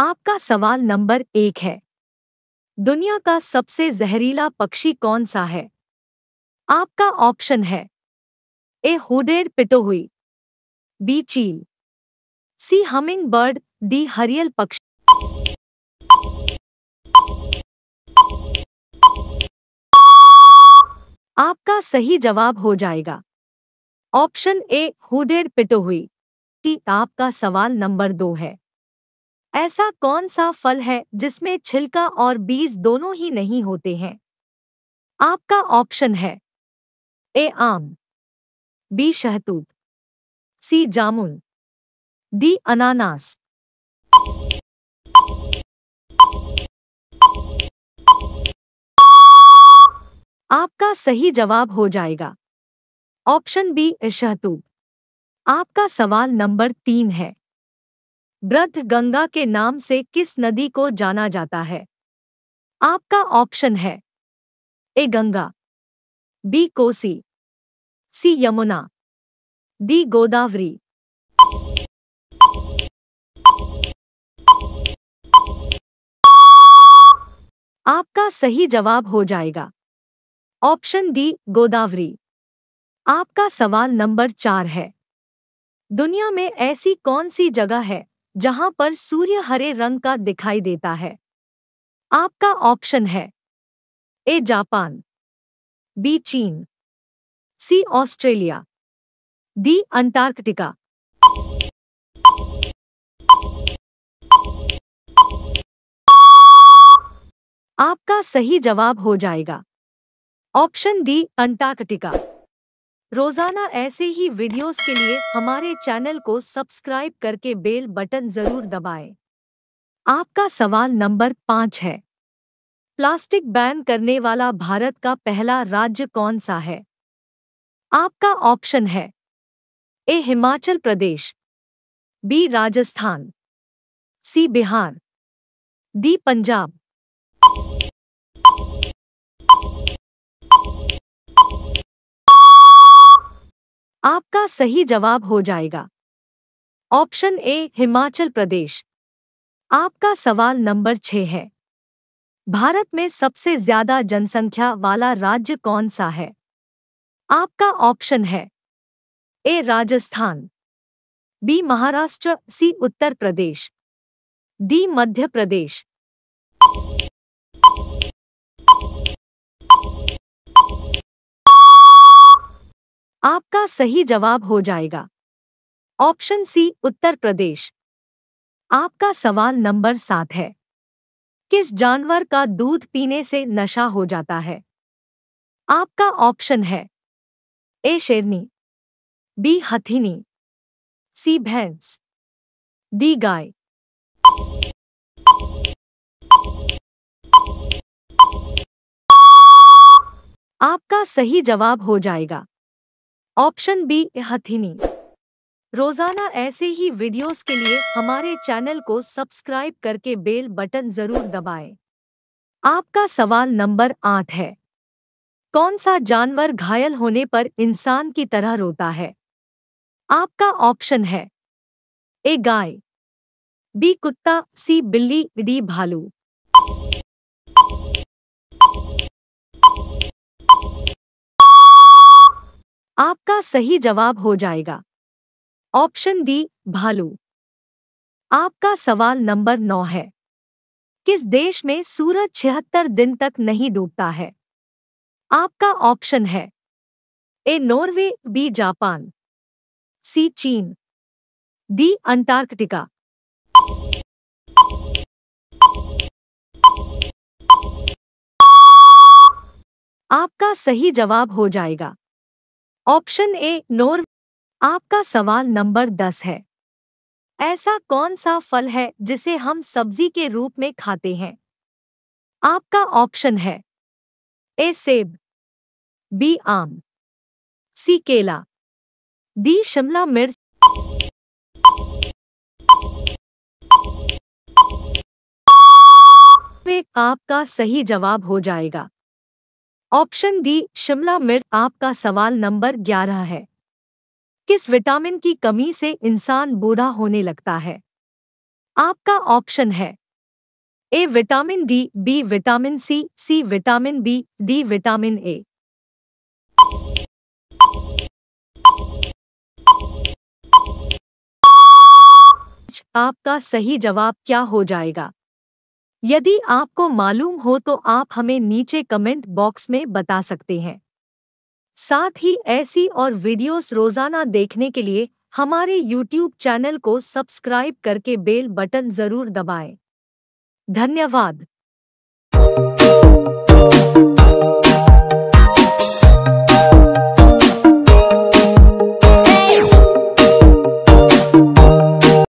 आपका सवाल नंबर एक है दुनिया का सबसे जहरीला पक्षी कौन सा है आपका ऑप्शन है ए हुडेड पिटोहुई बी चील सी हमिंग बर्ड डी हरियल पक्षी आपका सही जवाब हो जाएगा ऑप्शन ए हुडेड पिटो हुई आपका सवाल नंबर दो है ऐसा कौन सा फल है जिसमें छिलका और बीज दोनों ही नहीं होते हैं आपका ऑप्शन है ए आम बी शहतूत सी जामुन डी अनानास आपका सही जवाब हो जाएगा ऑप्शन बी शहतूत आपका सवाल नंबर तीन है वृद्ध गंगा के नाम से किस नदी को जाना जाता है आपका ऑप्शन है A Ganga B Kosi C Yamuna D Godavari आपका सही जवाब हो जाएगा ऑप्शन डी गोदावरी आपका सवाल नंबर चार है दुनिया में ऐसी कौन सी जगह है जहां पर सूर्य हरे रंग का दिखाई देता है आपका ऑप्शन है ए जापान बी चीन सी ऑस्ट्रेलिया डी अंटार्कटिका आपका सही जवाब हो जाएगा ऑप्शन डी अंटार्कटिका रोजाना ऐसे ही वीडियोस के लिए हमारे चैनल को सब्सक्राइब करके बेल बटन जरूर दबाएं। आपका सवाल नंबर पाँच है प्लास्टिक बैन करने वाला भारत का पहला राज्य कौन सा है आपका ऑप्शन है A Himachal Pradesh B Rajasthan C Bihar D Punjab आपका सही जवाब हो जाएगा ऑप्शन ए हिमाचल प्रदेश आपका सवाल नंबर छह है भारत में सबसे ज्यादा जनसंख्या वाला राज्य कौन सा है आपका ऑप्शन है A Rajasthan B Maharashtra C Uttar Pradesh D Madhya Pradesh आपका सही जवाब हो जाएगा ऑप्शन सी उत्तर प्रदेश आपका सवाल नंबर सात है किस जानवर का दूध पीने से नशा हो जाता है आपका ऑप्शन है ए शेरनी बी हथिनी सी भैंस डी गाय आपका सही जवाब हो जाएगा ऑप्शन बी हथिनी रोजाना ऐसे ही वीडियोस के लिए हमारे चैनल को सब्सक्राइब करके बेल बटन जरूर दबाएं। आपका सवाल नंबर आठ है कौन सा जानवर घायल होने पर इंसान की तरह रोता है आपका ऑप्शन है ए गाय बी कुत्ता सी बिल्ली डी भालू आपका सही जवाब हो जाएगा ऑप्शन डी भालू आपका सवाल नंबर नौ है किस देश में सूरज छिहत्तर दिन तक नहीं डूबता है आपका ऑप्शन है A Norway B Japan C चीन डी अंटार्कटिका आपका सही जवाब हो जाएगा ऑप्शन ए नोर आपका सवाल नंबर दस है ऐसा कौन सा फल है जिसे हम सब्जी के रूप में खाते हैं आपका ऑप्शन है ए सेब बी आम सी केला डी शिमला मिर्च आपका सही जवाब हो जाएगा ऑप्शन डी शिमला मिर्च आपका सवाल नंबर ग्यारह है किस विटामिन की कमी से इंसान बूढ़ा होने लगता है आपका ऑप्शन है A vitamin D B vitamin C C vitamin B D vitamin A आपका सही जवाब क्या हो जाएगा यदि आपको मालूम हो तो आप हमें नीचे कमेंट बॉक्स में बता सकते हैं साथ ही ऐसी और वीडियोस रोजाना देखने के लिए हमारे YouTube चैनल को सब्सक्राइब करके बेल बटन जरूर दबाएं। धन्यवाद